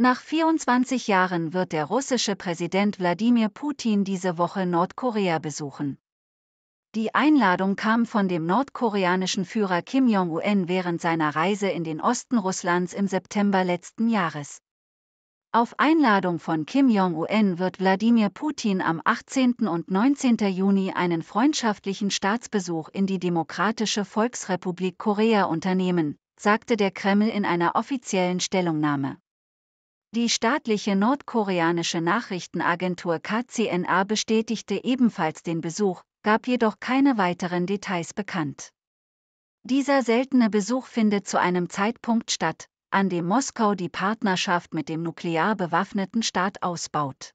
Nach 24 Jahren wird der russische Präsident Wladimir Putin diese Woche Nordkorea besuchen. Die Einladung kam von dem nordkoreanischen Führer Kim Jong-un während seiner Reise in den Osten Russlands im September letzten Jahres. Auf Einladung von Kim Jong-un wird Wladimir Putin am 18. und 19. Juni einen freundschaftlichen Staatsbesuch in die Demokratische Volksrepublik Korea unternehmen, sagte der Kreml in einer offiziellen Stellungnahme. Die staatliche nordkoreanische Nachrichtenagentur KCNA bestätigte ebenfalls den Besuch, gab jedoch keine weiteren Details bekannt. Dieser seltene Besuch findet zu einem Zeitpunkt statt, an dem Moskau die Partnerschaft mit dem nuklear bewaffneten Staat ausbaut.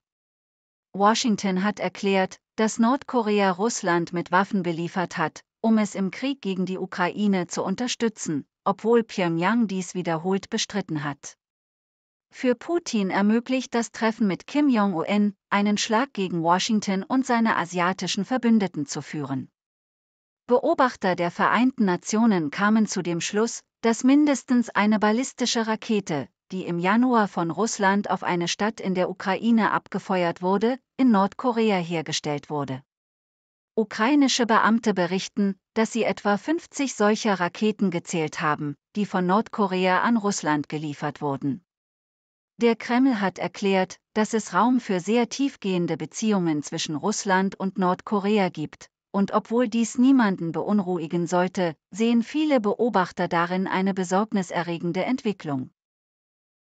Washington hat erklärt, dass Nordkorea Russland mit Waffen beliefert hat, um es im Krieg gegen die Ukraine zu unterstützen, obwohl Pyongyang dies wiederholt bestritten hat. Für Putin ermöglicht das Treffen mit Kim Jong-un, einen Schlag gegen Washington und seine asiatischen Verbündeten zu führen. Beobachter der Vereinten Nationen kamen zu dem Schluss, dass mindestens eine ballistische Rakete, die im Januar von Russland auf eine Stadt in der Ukraine abgefeuert wurde, in Nordkorea hergestellt wurde. Ukrainische Beamte berichten, dass sie etwa 50 solcher Raketen gezählt haben, die von Nordkorea an Russland geliefert wurden. Der Kreml hat erklärt, dass es Raum für sehr tiefgehende Beziehungen zwischen Russland und Nordkorea gibt, und obwohl dies niemanden beunruhigen sollte, sehen viele Beobachter darin eine besorgniserregende Entwicklung.